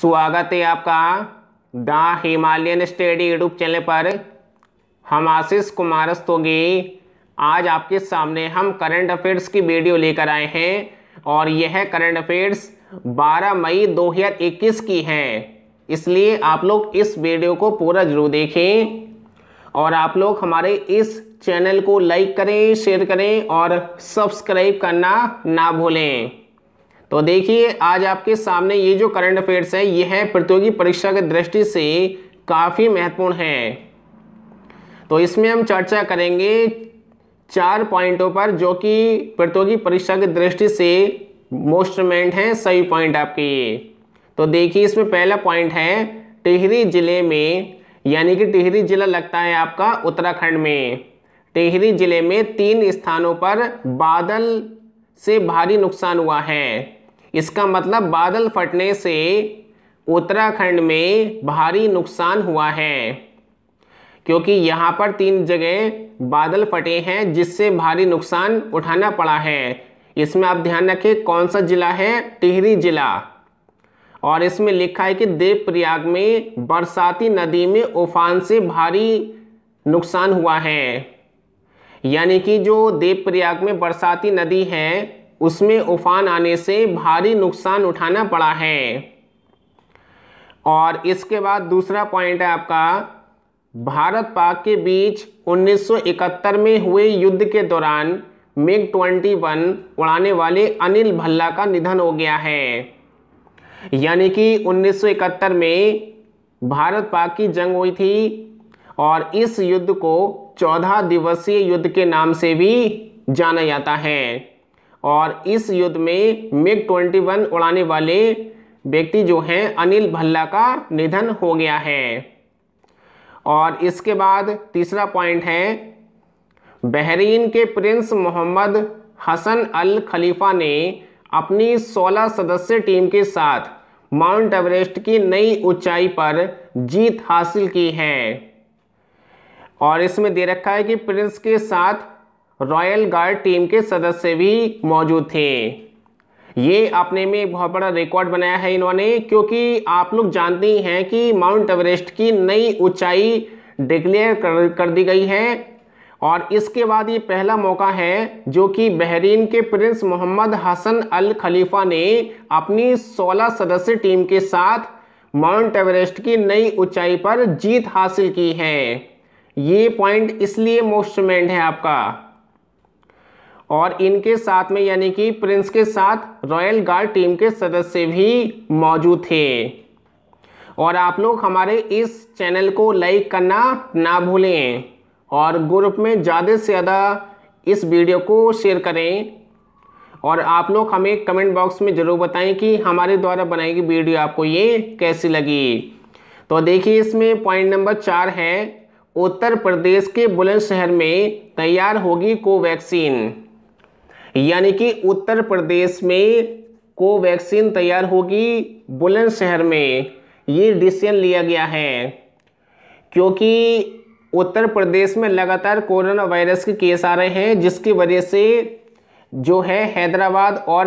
स्वागत है आपका the Himalayan study YouTube channel पर हम आशीष कुमार स्तोगी आज आपके सामने हम करंट अफेयर्स की वीडियो लेकर आए हैं और यह करंट अफेयर्स 12 मई 2021 की है इसलिए आप लोग इस वीडियो को पूरा जरूर देखें और आप लोग हमारे इस चैनल को लाइक करें शेयर करें और सब्सक्राइब करना ना भूलें तो देखिए आज आपके सामने ये जो करंट अफेयर्स है ये है प्रतियोगी परीक्षा के दृष्टि से काफ़ी महत्वपूर्ण है तो इसमें हम चर्चा करेंगे चार पॉइंटों पर जो कि प्रतियोगी परीक्षा की दृष्टि से मोस्ट है सही पॉइंट आपके ये तो देखिए इसमें पहला पॉइंट है टिहरी जिले में यानी कि टिहरी जिला लगता है आपका उत्तराखंड में टिहरी जिले में तीन स्थानों पर बादल से भारी नुकसान हुआ है इसका मतलब बादल फटने से उत्तराखंड में भारी नुकसान हुआ है क्योंकि यहाँ पर तीन जगह बादल फटे हैं जिससे भारी नुकसान उठाना पड़ा है इसमें आप ध्यान रखें कौन सा जिला है टिहरी जिला और इसमें लिखा है कि देवप्रयाग में बरसाती नदी में उफान से भारी नुकसान हुआ है यानी कि जो देवप्रयाग में बरसाती नदी है उसमें उफान आने से भारी नुकसान उठाना पड़ा है और इसके बाद दूसरा पॉइंट है आपका भारत पाक के बीच 1971 में हुए युद्ध के दौरान मिग 21 उड़ाने वाले अनिल भल्ला का निधन हो गया है यानी कि 1971 में भारत पाक की जंग हुई थी और इस युद्ध को 14 दिवसीय युद्ध के नाम से भी जाना जाता है और इस युद्ध में मिग ट्वेंटी वन उड़ाने वाले व्यक्ति जो हैं अनिल भल्ला का निधन हो गया है और इसके बाद तीसरा पॉइंट है बहरीन के prince Mohammed Hasan Al Khalifa ने अपनी 16 सदस्य टीम के साथ माउंट एवरेस्ट की नई ऊंचाई पर जीत हासिल की है और इसमें दे रखा है कि प्रिंस के साथ रॉयल गार्ड टीम के सदस्य भी मौजूद थे ये अपने में एक बहुत बड़ा रिकॉर्ड बनाया है इन्होंने क्योंकि आप लोग जानते ही हैं कि माउंट एवरेस्ट की नई ऊंचाई डिक्लेयर कर, कर दी गई है और इसके बाद ये पहला मौका है जो कि बहरीन के prince Mohammed Hasan Al Khalifa ने अपनी 16 सदस्य टीम के साथ माउंट एवरेस्ट की नई ऊंचाई पर जीत हासिल की है ये पॉइंट इसलिए मोस्ट है आपका और इनके साथ में यानी कि प्रिंस के साथ रॉयल गार्ड टीम के सदस्य भी मौजूद थे और आप लोग हमारे इस चैनल को लाइक करना ना भूलें और ग्रुप में ज़्यादा से ज़्यादा इस वीडियो को शेयर करें और आप लोग हमें कमेंट बॉक्स में ज़रूर बताएं कि हमारे द्वारा बनाई गई वीडियो आपको ये कैसी लगी तो देखिए इसमें पॉइंट नंबर चार है उत्तर प्रदेश के बुलंदशहर में तैयार होगी कोवैक्सीन यानी कि उत्तर प्रदेश में कोवैक्सीन तैयार होगी बुलंदशहर में ये डिसीजन लिया गया है क्योंकि उत्तर प्रदेश में लगातार कोरोना वायरस के केस आ रहे हैं जिसकी वजह से जो है हैदराबाद और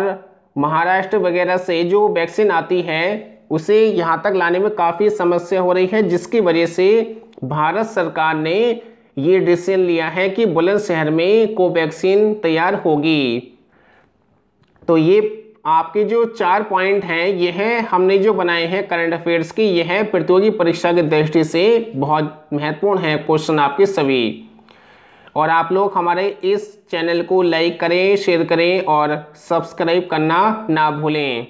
महाराष्ट्र वगैरह से जो वैक्सीन आती है उसे यहाँ तक लाने में काफ़ी समस्या हो रही है जिसकी वजह से भारत सरकार ने ये डिसीजन लिया है कि बुलंदशहर में कोवैक्सीन तैयार होगी तो ये आपके जो चार पॉइंट हैं यह है हमने जो बनाए हैं करंट अफेयर्स की यह है प्रतियोगी परीक्षा की दृष्टि से बहुत महत्वपूर्ण है क्वेश्चन आपके सभी और आप लोग हमारे इस चैनल को लाइक करें शेयर करें और सब्सक्राइब करना ना भूलें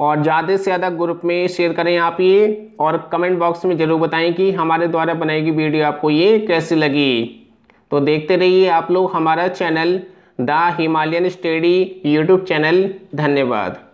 और ज़्यादा से ज़्यादा ग्रुप में शेयर करें आप ये और कमेंट बॉक्स में ज़रूर बताएं कि हमारे द्वारा बनाई गई वीडियो आपको ये कैसी लगी तो देखते रहिए आप लोग हमारा channel the Himalayan study YouTube channel धन्यवाद